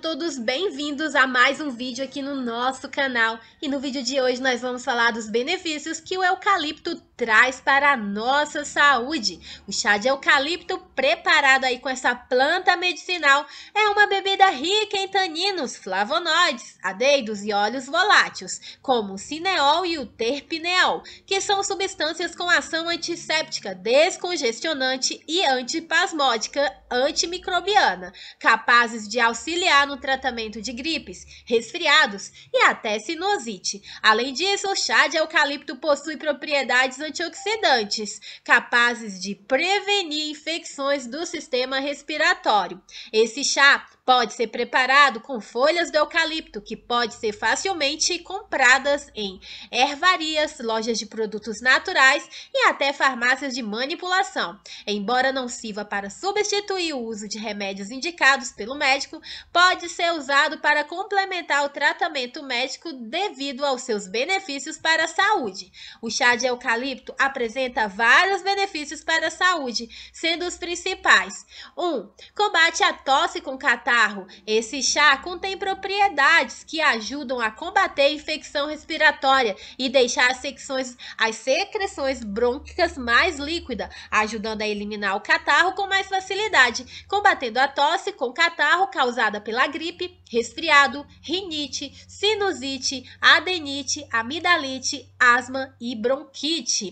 todos bem-vindos a mais um vídeo aqui no nosso canal. E no vídeo de hoje nós vamos falar dos benefícios que o eucalipto traz para a nossa saúde. O chá de eucalipto preparado aí com essa planta medicinal é uma bebida rica em taninos, flavonoides, adeidos e óleos voláteis, como o cineol e o terpineol, que são substâncias com ação antisséptica, descongestionante e antipasmódica antimicrobiana, capazes de auxiliar no tratamento de gripes, resfriados e até sinusite. Além disso, o chá de eucalipto possui propriedades antioxidantes, capazes de prevenir infecções do sistema respiratório. Esse chá pode ser preparado com folhas do eucalipto, que pode ser facilmente compradas em ervarias, lojas de produtos naturais e até farmácias de manipulação. Embora não sirva para substituir o uso de remédios indicados pelo médico, pode pode ser usado para complementar o tratamento médico devido aos seus benefícios para a saúde. O chá de eucalipto apresenta vários benefícios para a saúde, sendo os principais: 1. Um, combate a tosse com catarro. Esse chá contém propriedades que ajudam a combater a infecção respiratória e deixar as secções, as secreções brônquicas mais líquidas, ajudando a eliminar o catarro com mais facilidade, combatendo a tosse com catarro causada pela gripe, resfriado, rinite, sinusite, adenite, amidalite, asma e bronquite.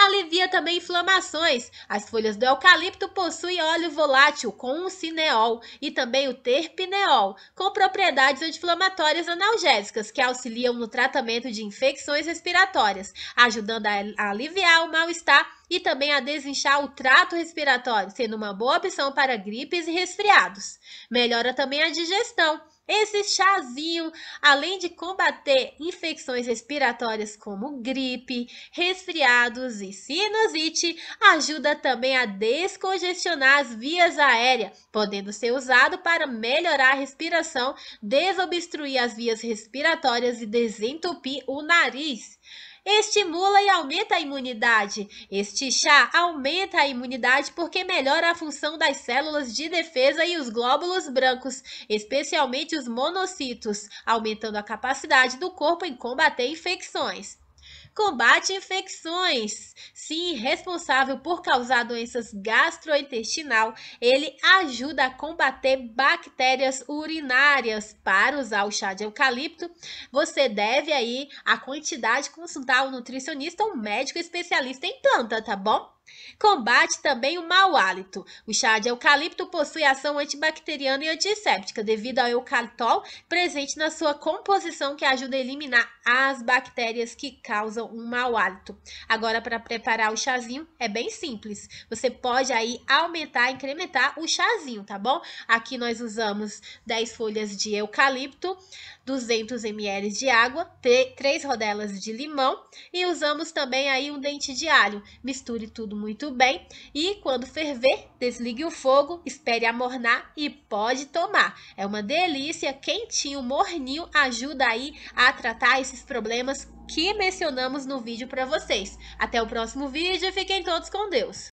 Alivia também inflamações. As folhas do eucalipto possuem óleo volátil com o cineol e também o terpineol, com propriedades anti-inflamatórias analgésicas que auxiliam no tratamento de infecções respiratórias, ajudando a aliviar o mal-estar e também a desinchar o trato respiratório, sendo uma boa opção para gripes e resfriados. Melhora também a digestão. Esse chazinho, além de combater infecções respiratórias como gripe, resfriados e sinusite, ajuda também a descongestionar as vias aéreas, podendo ser usado para melhorar a respiração, desobstruir as vias respiratórias e desentupir o nariz estimula e aumenta a imunidade. Este chá aumenta a imunidade porque melhora a função das células de defesa e os glóbulos brancos, especialmente os monocitos, aumentando a capacidade do corpo em combater infecções combate infecções. Sim, responsável por causar doenças gastrointestinal, ele ajuda a combater bactérias urinárias. Para usar o chá de eucalipto, você deve aí a quantidade consultar o nutricionista ou médico especialista em planta, tá bom? Combate também o mau hálito. O chá de eucalipto possui ação antibacteriana e antisséptica devido ao eucalitol presente na sua composição que ajuda a eliminar as bactérias que causam um mau hálito. Agora, para preparar o chazinho, é bem simples. Você pode aí aumentar, incrementar o chazinho, tá bom? Aqui nós usamos 10 folhas de eucalipto, 200 ml de água, 3 rodelas de limão e usamos também aí um dente de alho. Misture tudo muito bem. E quando ferver, desligue o fogo, espere amornar e pode tomar. É uma delícia, quentinho, morninho, ajuda aí a tratar esses problemas que mencionamos no vídeo para vocês. Até o próximo vídeo e fiquem todos com Deus!